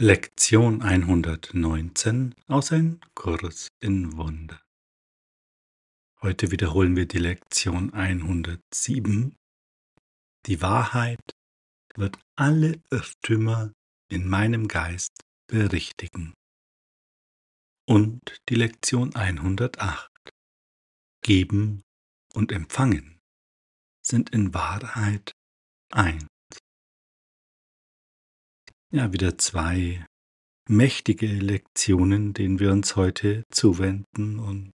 Lektion 119 aus Ein Kurs in Wunder. Heute wiederholen wir die Lektion 107. Die Wahrheit wird alle Irrtümer in meinem Geist berichtigen. Und die Lektion 108. Geben und Empfangen sind in Wahrheit eins. Ja, wieder zwei mächtige Lektionen, denen wir uns heute zuwenden und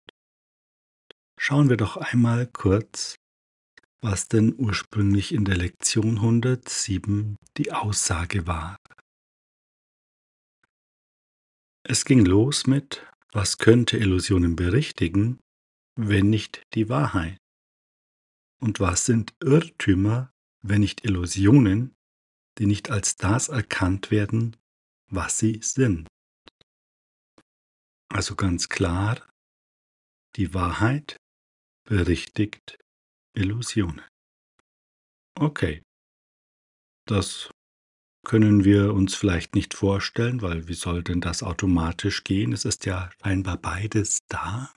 schauen wir doch einmal kurz, was denn ursprünglich in der Lektion 107 die Aussage war. Es ging los mit, was könnte Illusionen berichtigen, wenn nicht die Wahrheit? Und was sind Irrtümer, wenn nicht Illusionen, die nicht als das erkannt werden, was sie sind. Also ganz klar, die Wahrheit berichtigt Illusionen. Okay, das können wir uns vielleicht nicht vorstellen, weil wie soll denn das automatisch gehen? Es ist ja scheinbar beides da.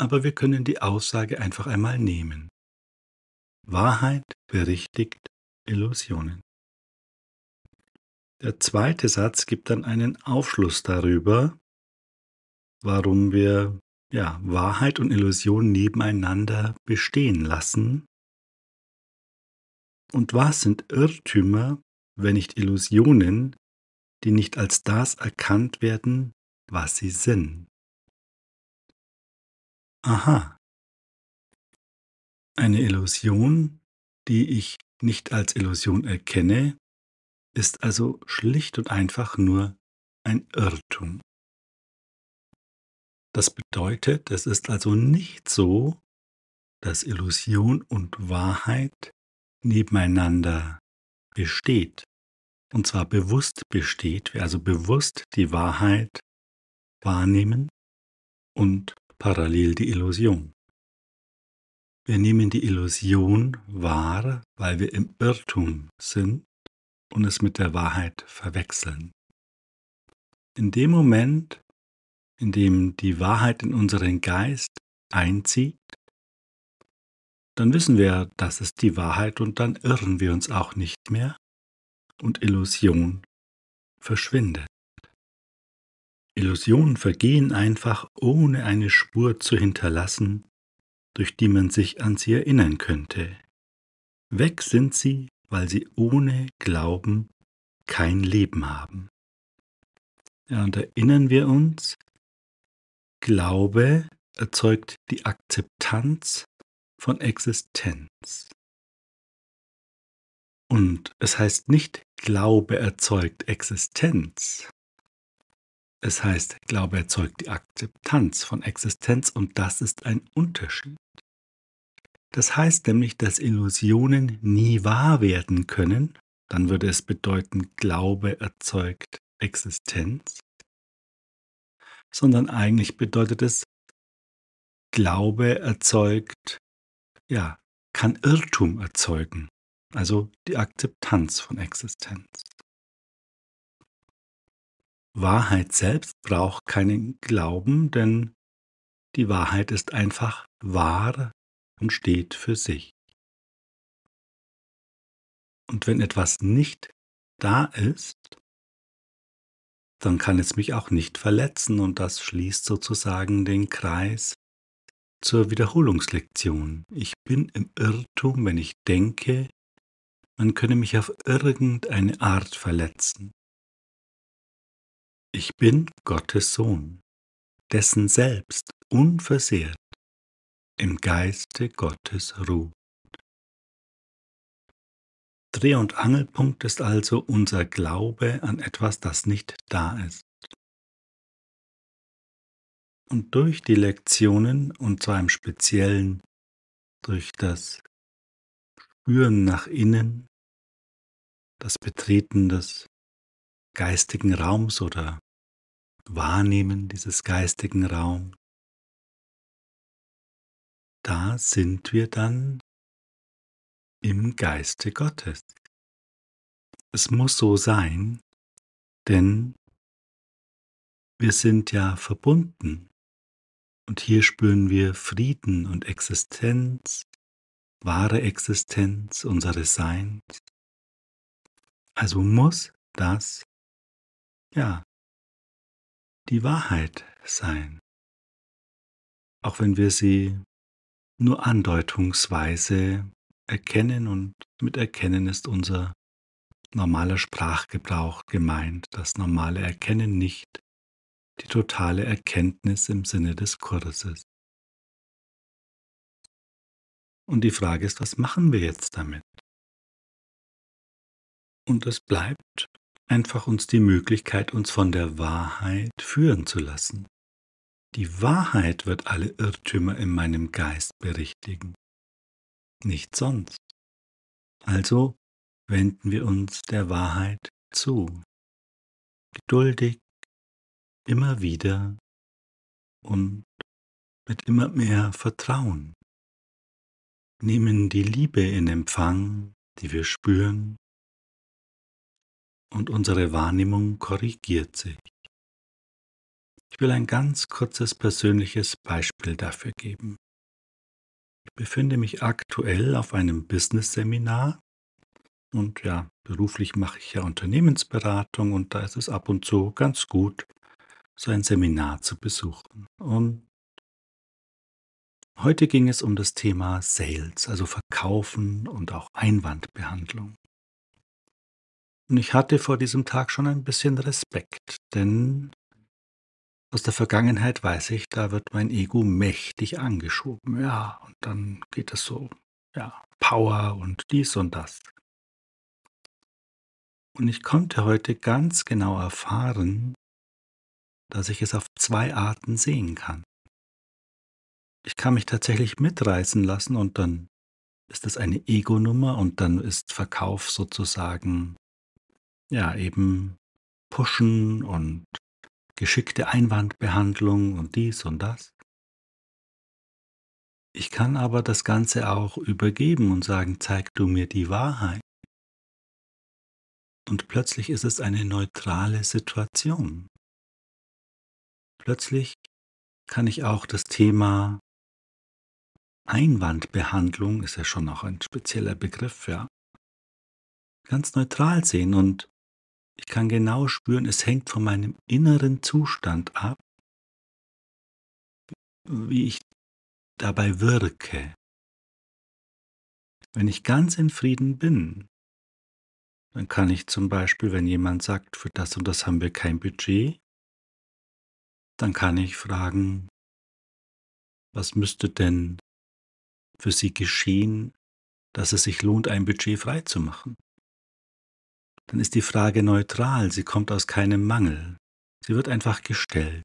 Aber wir können die Aussage einfach einmal nehmen. Wahrheit berichtigt Illusionen. Der zweite Satz gibt dann einen Aufschluss darüber, warum wir ja, Wahrheit und Illusion nebeneinander bestehen lassen. Und was sind Irrtümer, wenn nicht Illusionen, die nicht als das erkannt werden, was sie sind? Aha. Eine Illusion, die ich nicht als Illusion erkenne, ist also schlicht und einfach nur ein Irrtum. Das bedeutet, es ist also nicht so, dass Illusion und Wahrheit nebeneinander besteht. Und zwar bewusst besteht, wir also bewusst die Wahrheit wahrnehmen und parallel die Illusion. Wir nehmen die Illusion wahr, weil wir im Irrtum sind und es mit der Wahrheit verwechseln. In dem Moment, in dem die Wahrheit in unseren Geist einzieht, dann wissen wir, das ist die Wahrheit und dann irren wir uns auch nicht mehr und Illusion verschwindet. Illusionen vergehen einfach, ohne eine Spur zu hinterlassen, durch die man sich an sie erinnern könnte. Weg sind sie weil sie ohne Glauben kein Leben haben. Ja, und erinnern wir uns, Glaube erzeugt die Akzeptanz von Existenz. Und es heißt nicht, Glaube erzeugt Existenz. Es heißt, Glaube erzeugt die Akzeptanz von Existenz und das ist ein Unterschied. Das heißt nämlich, dass Illusionen nie wahr werden können. Dann würde es bedeuten, Glaube erzeugt Existenz. Sondern eigentlich bedeutet es, Glaube erzeugt, ja, kann Irrtum erzeugen. Also die Akzeptanz von Existenz. Wahrheit selbst braucht keinen Glauben, denn die Wahrheit ist einfach wahr und steht für sich. Und wenn etwas nicht da ist, dann kann es mich auch nicht verletzen und das schließt sozusagen den Kreis zur Wiederholungslektion. Ich bin im Irrtum, wenn ich denke, man könne mich auf irgendeine Art verletzen. Ich bin Gottes Sohn, dessen selbst unversehrt im Geiste Gottes ruht. Dreh- und Angelpunkt ist also unser Glaube an etwas, das nicht da ist. Und durch die Lektionen, und zwar im Speziellen durch das Spüren nach innen, das Betreten des geistigen Raums oder Wahrnehmen dieses geistigen Raums, da sind wir dann im Geiste Gottes. Es muss so sein, denn wir sind ja verbunden. Und hier spüren wir Frieden und Existenz, wahre Existenz unseres Seins. Also muss das, ja, die Wahrheit sein. Auch wenn wir sie nur andeutungsweise erkennen und mit erkennen ist unser normaler Sprachgebrauch gemeint, das normale Erkennen nicht die totale Erkenntnis im Sinne des Kurses. Und die Frage ist, was machen wir jetzt damit? Und es bleibt einfach uns die Möglichkeit, uns von der Wahrheit führen zu lassen. Die Wahrheit wird alle Irrtümer in meinem Geist berichtigen. Nicht sonst. Also wenden wir uns der Wahrheit zu. Geduldig, immer wieder und mit immer mehr Vertrauen. Nehmen die Liebe in Empfang, die wir spüren, und unsere Wahrnehmung korrigiert sich. Ich will ein ganz kurzes persönliches Beispiel dafür geben. Ich befinde mich aktuell auf einem Business-Seminar und ja, beruflich mache ich ja Unternehmensberatung und da ist es ab und zu ganz gut, so ein Seminar zu besuchen. Und heute ging es um das Thema Sales, also Verkaufen und auch Einwandbehandlung. Und ich hatte vor diesem Tag schon ein bisschen Respekt, denn aus der Vergangenheit weiß ich, da wird mein Ego mächtig angeschoben. Ja, und dann geht es so, ja, Power und dies und das. Und ich konnte heute ganz genau erfahren, dass ich es auf zwei Arten sehen kann. Ich kann mich tatsächlich mitreißen lassen und dann ist das eine Ego-Nummer und dann ist Verkauf sozusagen, ja, eben pushen und geschickte Einwandbehandlung und dies und das. Ich kann aber das Ganze auch übergeben und sagen, zeig du mir die Wahrheit. Und plötzlich ist es eine neutrale Situation. Plötzlich kann ich auch das Thema Einwandbehandlung, ist ja schon auch ein spezieller Begriff, ja, ganz neutral sehen und ich kann genau spüren, es hängt von meinem inneren Zustand ab, wie ich dabei wirke. Wenn ich ganz in Frieden bin, dann kann ich zum Beispiel, wenn jemand sagt, für das und das haben wir kein Budget, dann kann ich fragen, was müsste denn für Sie geschehen, dass es sich lohnt, ein Budget freizumachen? dann ist die Frage neutral, sie kommt aus keinem Mangel, sie wird einfach gestellt,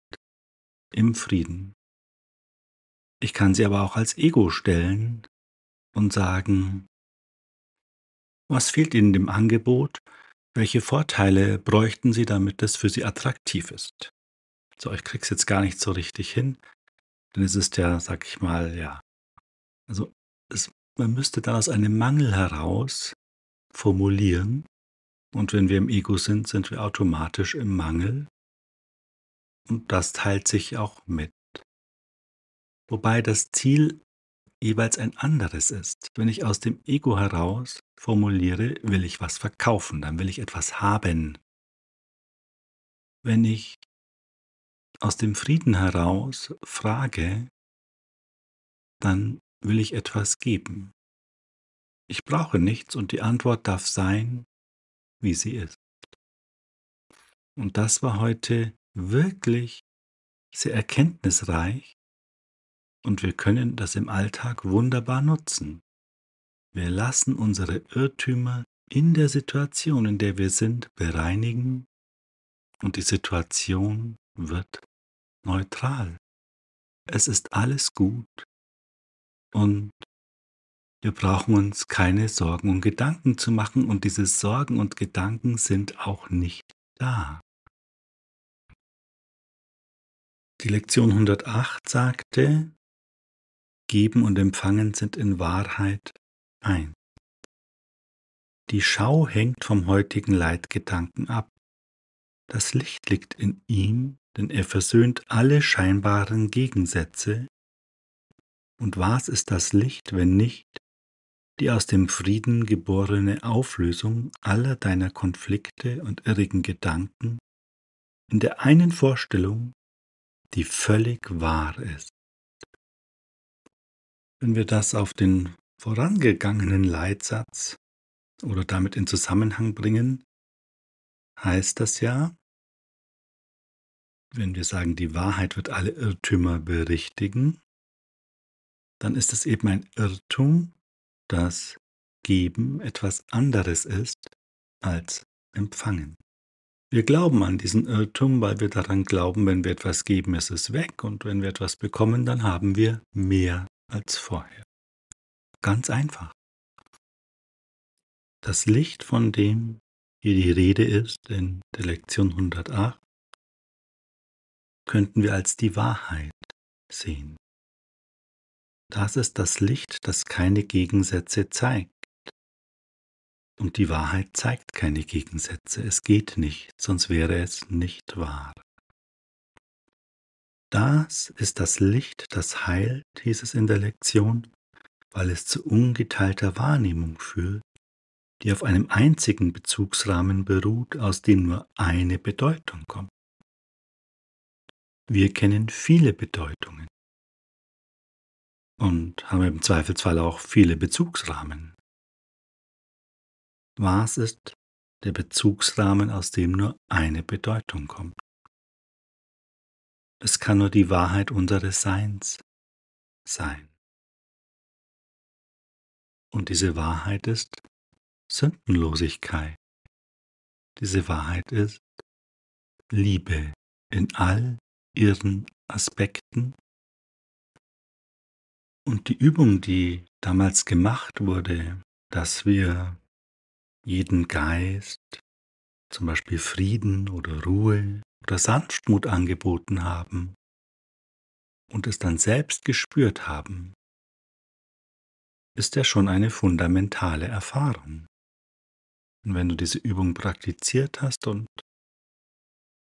im Frieden. Ich kann sie aber auch als Ego stellen und sagen, was fehlt Ihnen dem Angebot? Welche Vorteile bräuchten Sie, damit es für Sie attraktiv ist? So, ich krieg's jetzt gar nicht so richtig hin, denn es ist ja, sag ich mal, ja. Also, es, man müsste dann aus einem Mangel heraus formulieren, und wenn wir im Ego sind, sind wir automatisch im Mangel. Und das teilt sich auch mit. Wobei das Ziel jeweils ein anderes ist. Wenn ich aus dem Ego heraus formuliere, will ich was verkaufen, dann will ich etwas haben. Wenn ich aus dem Frieden heraus frage, dann will ich etwas geben. Ich brauche nichts und die Antwort darf sein, wie sie ist. Und das war heute wirklich sehr erkenntnisreich und wir können das im Alltag wunderbar nutzen. Wir lassen unsere Irrtümer in der Situation, in der wir sind, bereinigen und die Situation wird neutral. Es ist alles gut und wir brauchen uns keine Sorgen und Gedanken zu machen und diese Sorgen und Gedanken sind auch nicht da. Die Lektion 108 sagte, Geben und Empfangen sind in Wahrheit ein. Die Schau hängt vom heutigen Leitgedanken ab. Das Licht liegt in ihm, denn er versöhnt alle scheinbaren Gegensätze. Und was ist das Licht, wenn nicht die aus dem Frieden geborene Auflösung aller deiner Konflikte und irrigen Gedanken in der einen Vorstellung, die völlig wahr ist. Wenn wir das auf den vorangegangenen Leitsatz oder damit in Zusammenhang bringen, heißt das ja, wenn wir sagen, die Wahrheit wird alle Irrtümer berichtigen, dann ist es eben ein Irrtum, dass Geben etwas anderes ist als Empfangen. Wir glauben an diesen Irrtum, weil wir daran glauben, wenn wir etwas geben, ist es weg und wenn wir etwas bekommen, dann haben wir mehr als vorher. Ganz einfach. Das Licht, von dem hier die Rede ist in der Lektion 108, könnten wir als die Wahrheit sehen. Das ist das Licht, das keine Gegensätze zeigt. Und die Wahrheit zeigt keine Gegensätze. Es geht nicht, sonst wäre es nicht wahr. Das ist das Licht, das heilt, hieß es in der Lektion, weil es zu ungeteilter Wahrnehmung führt, die auf einem einzigen Bezugsrahmen beruht, aus dem nur eine Bedeutung kommt. Wir kennen viele Bedeutungen und haben im Zweifelsfall auch viele Bezugsrahmen. Was ist der Bezugsrahmen, aus dem nur eine Bedeutung kommt? Es kann nur die Wahrheit unseres Seins sein. Und diese Wahrheit ist Sündenlosigkeit. Diese Wahrheit ist Liebe in all ihren Aspekten und die Übung, die damals gemacht wurde, dass wir jeden Geist, zum Beispiel Frieden oder Ruhe oder Sanftmut angeboten haben und es dann selbst gespürt haben, ist ja schon eine fundamentale Erfahrung. Und wenn du diese Übung praktiziert hast und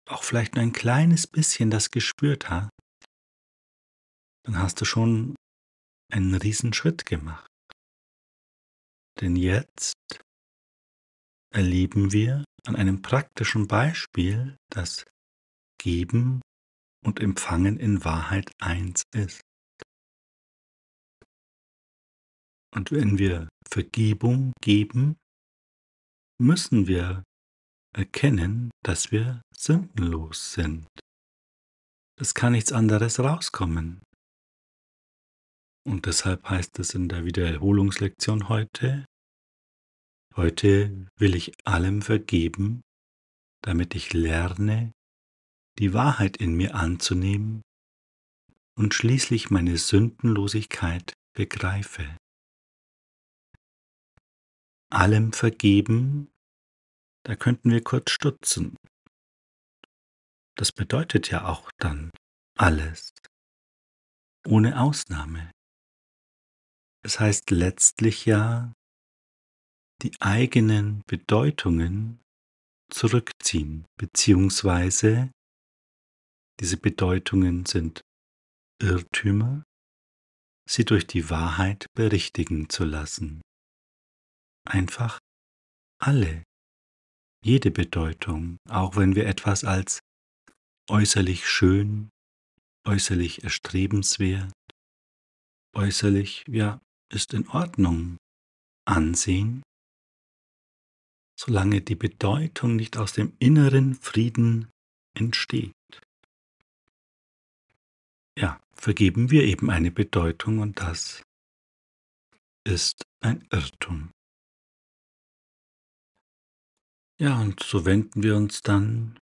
auch vielleicht nur ein kleines bisschen das gespürt hast, dann hast du schon einen Riesenschritt gemacht. Denn jetzt erleben wir an einem praktischen Beispiel, dass Geben und Empfangen in Wahrheit eins ist. Und wenn wir Vergebung geben, müssen wir erkennen, dass wir sündenlos sind. Es kann nichts anderes rauskommen. Und deshalb heißt es in der Wiederholungslektion heute, heute will ich allem vergeben, damit ich lerne, die Wahrheit in mir anzunehmen und schließlich meine Sündenlosigkeit begreife. Allem vergeben, da könnten wir kurz stutzen. Das bedeutet ja auch dann alles, ohne Ausnahme. Es heißt letztlich ja, die eigenen Bedeutungen zurückziehen, beziehungsweise diese Bedeutungen sind Irrtümer, sie durch die Wahrheit berichtigen zu lassen. Einfach alle, jede Bedeutung, auch wenn wir etwas als äußerlich schön, äußerlich erstrebenswert, äußerlich ja ist in Ordnung. Ansehen, solange die Bedeutung nicht aus dem inneren Frieden entsteht. Ja, vergeben wir eben eine Bedeutung und das ist ein Irrtum. Ja, und so wenden wir uns dann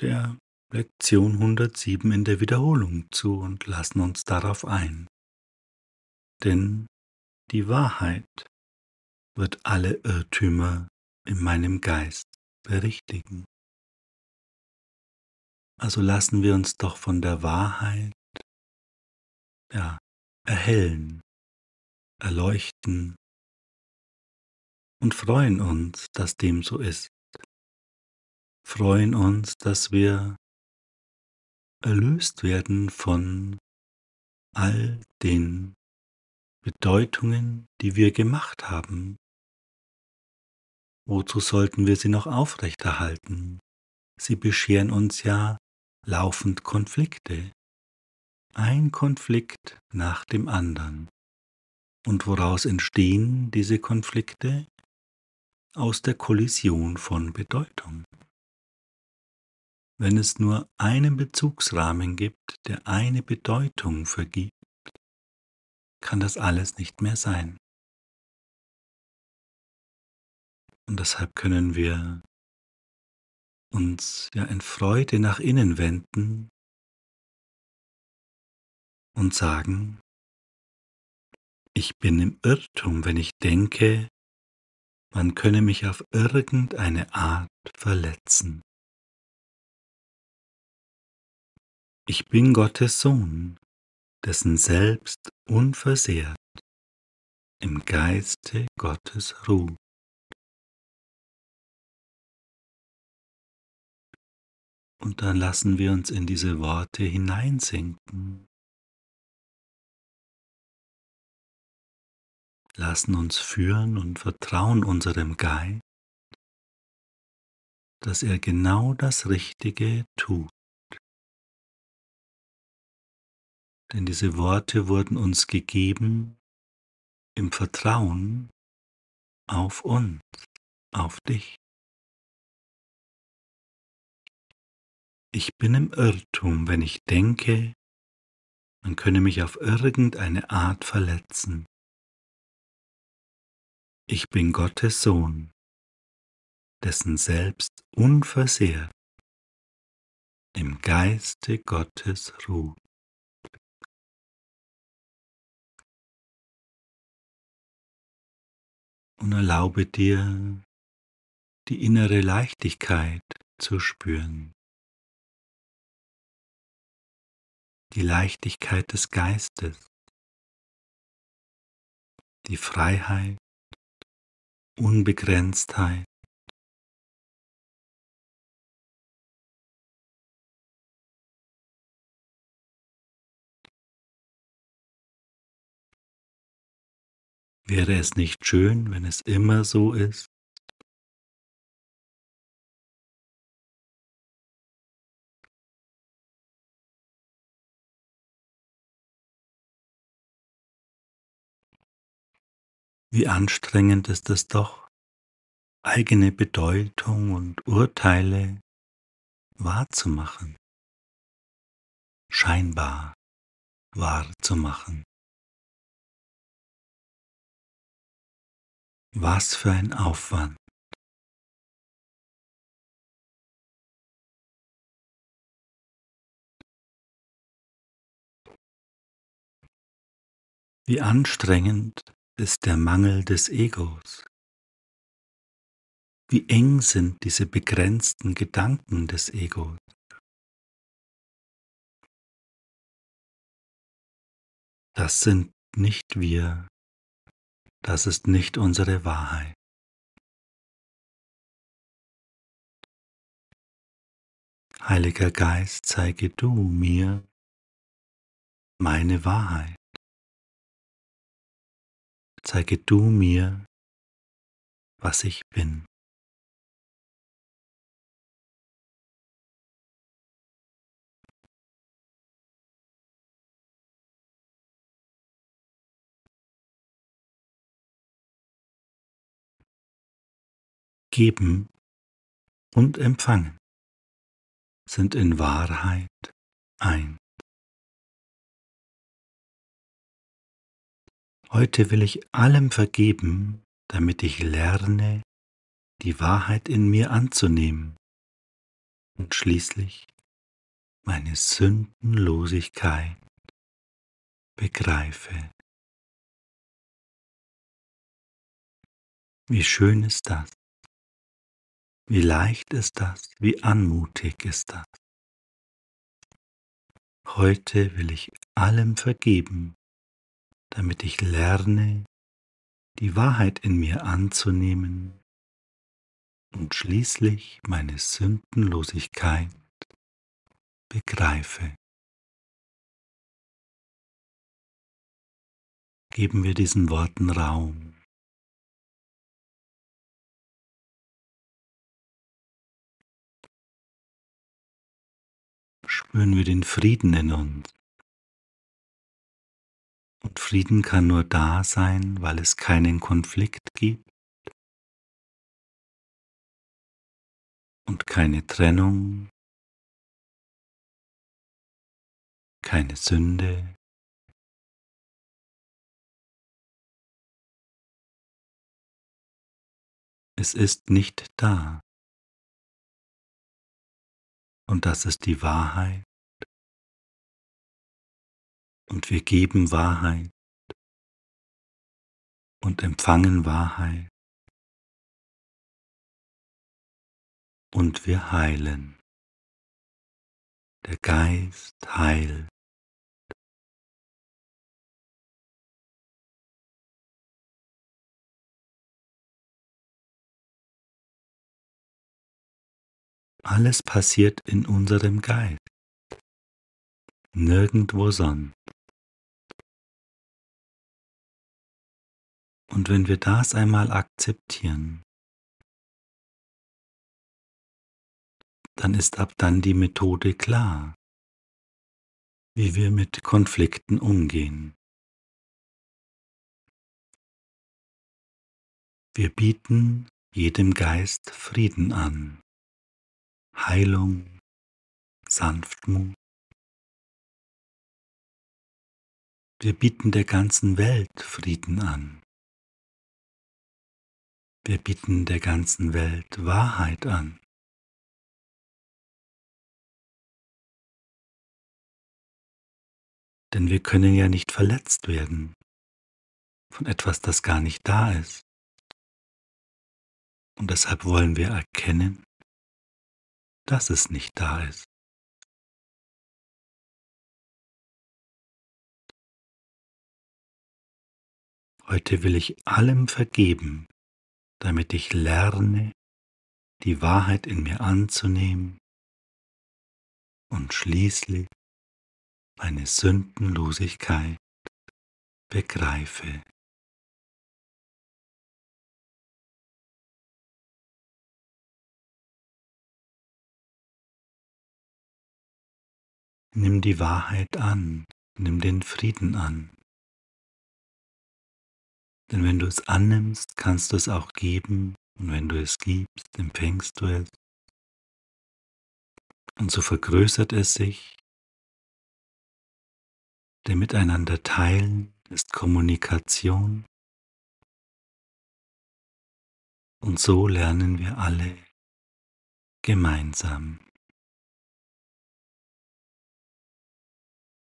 der Lektion 107 in der Wiederholung zu und lassen uns darauf ein denn die Wahrheit wird alle Irrtümer in meinem Geist berichtigen. Also lassen wir uns doch von der Wahrheit ja, erhellen, erleuchten und freuen uns, dass dem so ist. Freuen uns, dass wir erlöst werden von all den Bedeutungen, die wir gemacht haben? Wozu sollten wir sie noch aufrechterhalten? Sie bescheren uns ja laufend Konflikte. Ein Konflikt nach dem anderen. Und woraus entstehen diese Konflikte? Aus der Kollision von Bedeutung. Wenn es nur einen Bezugsrahmen gibt, der eine Bedeutung vergibt, kann das alles nicht mehr sein. Und deshalb können wir uns ja in Freude nach innen wenden und sagen, ich bin im Irrtum, wenn ich denke, man könne mich auf irgendeine Art verletzen. Ich bin Gottes Sohn dessen Selbst unversehrt im Geiste Gottes ruht. Und dann lassen wir uns in diese Worte hineinsinken. Lassen uns führen und vertrauen unserem Geist, dass er genau das Richtige tut. Denn diese Worte wurden uns gegeben im Vertrauen auf uns, auf dich. Ich bin im Irrtum, wenn ich denke, man könne mich auf irgendeine Art verletzen. Ich bin Gottes Sohn, dessen Selbst unversehrt im Geiste Gottes ruht. und erlaube dir die innere Leichtigkeit zu spüren. Die Leichtigkeit des Geistes, die Freiheit, Unbegrenztheit Wäre es nicht schön, wenn es immer so ist? Wie anstrengend ist es doch, eigene Bedeutung und Urteile wahrzumachen, scheinbar wahrzumachen. Was für ein Aufwand. Wie anstrengend ist der Mangel des Egos. Wie eng sind diese begrenzten Gedanken des Egos. Das sind nicht wir, das ist nicht unsere Wahrheit. Heiliger Geist, zeige du mir meine Wahrheit. Zeige du mir, was ich bin. Geben und Empfangen sind in Wahrheit ein. Heute will ich allem vergeben, damit ich lerne, die Wahrheit in mir anzunehmen und schließlich meine Sündenlosigkeit begreife. Wie schön ist das? Wie leicht ist das, wie anmutig ist das. Heute will ich allem vergeben, damit ich lerne, die Wahrheit in mir anzunehmen und schließlich meine Sündenlosigkeit begreife. Geben wir diesen Worten Raum. spüren wir den Frieden in uns. Und Frieden kann nur da sein, weil es keinen Konflikt gibt und keine Trennung, keine Sünde. Es ist nicht da und das ist die Wahrheit. Und wir geben Wahrheit und empfangen Wahrheit. Und wir heilen. Der Geist heilt. Alles passiert in unserem Geist, nirgendwo sonst. Und wenn wir das einmal akzeptieren, dann ist ab dann die Methode klar, wie wir mit Konflikten umgehen. Wir bieten jedem Geist Frieden an. Heilung, Sanftmut. Wir bieten der ganzen Welt Frieden an. Wir bieten der ganzen Welt Wahrheit an. Denn wir können ja nicht verletzt werden von etwas, das gar nicht da ist. Und deshalb wollen wir erkennen, dass es nicht da ist. Heute will ich allem vergeben, damit ich lerne, die Wahrheit in mir anzunehmen und schließlich meine Sündenlosigkeit begreife. Nimm die Wahrheit an, nimm den Frieden an. Denn wenn du es annimmst, kannst du es auch geben, und wenn du es gibst, empfängst du es. Und so vergrößert es sich, denn Miteinander teilen ist Kommunikation. Und so lernen wir alle gemeinsam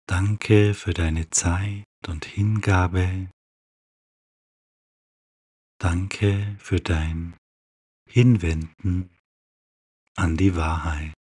Danke für deine Zeit und Hingabe. Danke für dein Hinwenden an die Wahrheit.